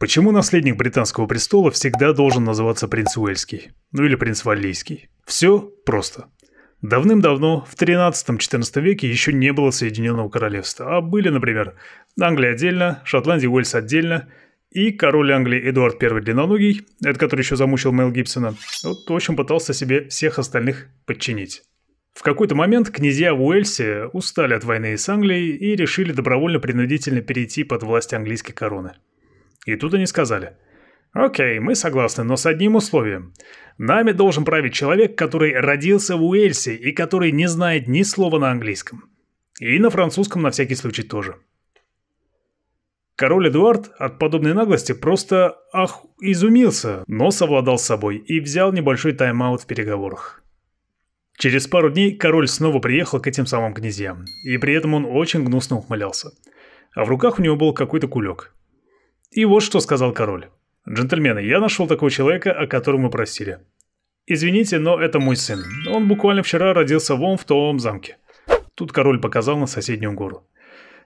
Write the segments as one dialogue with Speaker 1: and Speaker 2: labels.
Speaker 1: Почему наследник британского престола всегда должен называться принц Уэльский? Ну или принц Валлийский? Все просто. Давным-давно, в 13-14 веке, еще не было Соединенного Королевства, а были, например, Англия отдельно, Шотландия и Уэльс отдельно, и король Англии Эдуард I Длинноногий, это который еще замучил Мэл Гибсона, вот, в общем, пытался себе всех остальных подчинить. В какой-то момент князья в Уэльсе устали от войны с Англией и решили добровольно-принудительно перейти под власть английской короны – и тут они сказали – Окей, мы согласны, но с одним условием. Нами должен править человек, который родился в Уэльсе и который не знает ни слова на английском. И на французском на всякий случай тоже. Король Эдуард от подобной наглости просто ах изумился, но совладал с собой и взял небольшой тайм-аут в переговорах. Через пару дней король снова приехал к этим самым князьям, и при этом он очень гнусно ухмылялся. А в руках у него был какой-то кулек – и вот что сказал король. «Джентльмены, я нашел такого человека, о котором вы просили. Извините, но это мой сын. Он буквально вчера родился вон в том замке». Тут король показал на соседнюю гору.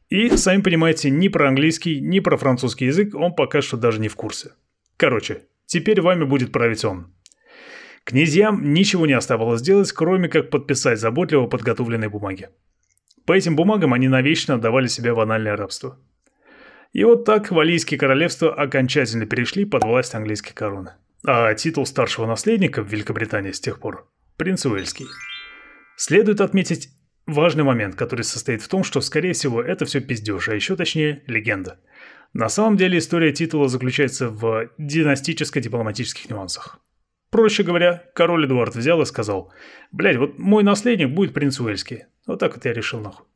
Speaker 1: И, сами понимаете, ни про английский, ни про французский язык он пока что даже не в курсе. Короче, теперь вами будет править он. Князьям ничего не оставалось делать, кроме как подписать заботливо подготовленные бумаги. По этим бумагам они навечно отдавали себя в анальное рабство. И вот так Валийские королевства окончательно перешли под власть английской короны. А титул старшего наследника в Великобритании с тех пор – принц Уэльский. Следует отметить важный момент, который состоит в том, что, скорее всего, это все пиздеж, а еще точнее – легенда. На самом деле история титула заключается в династическо-дипломатических нюансах. Проще говоря, король Эдуард взял и сказал, «Блядь, вот мой наследник будет принц Уэльский». Вот так вот я решил нахуй.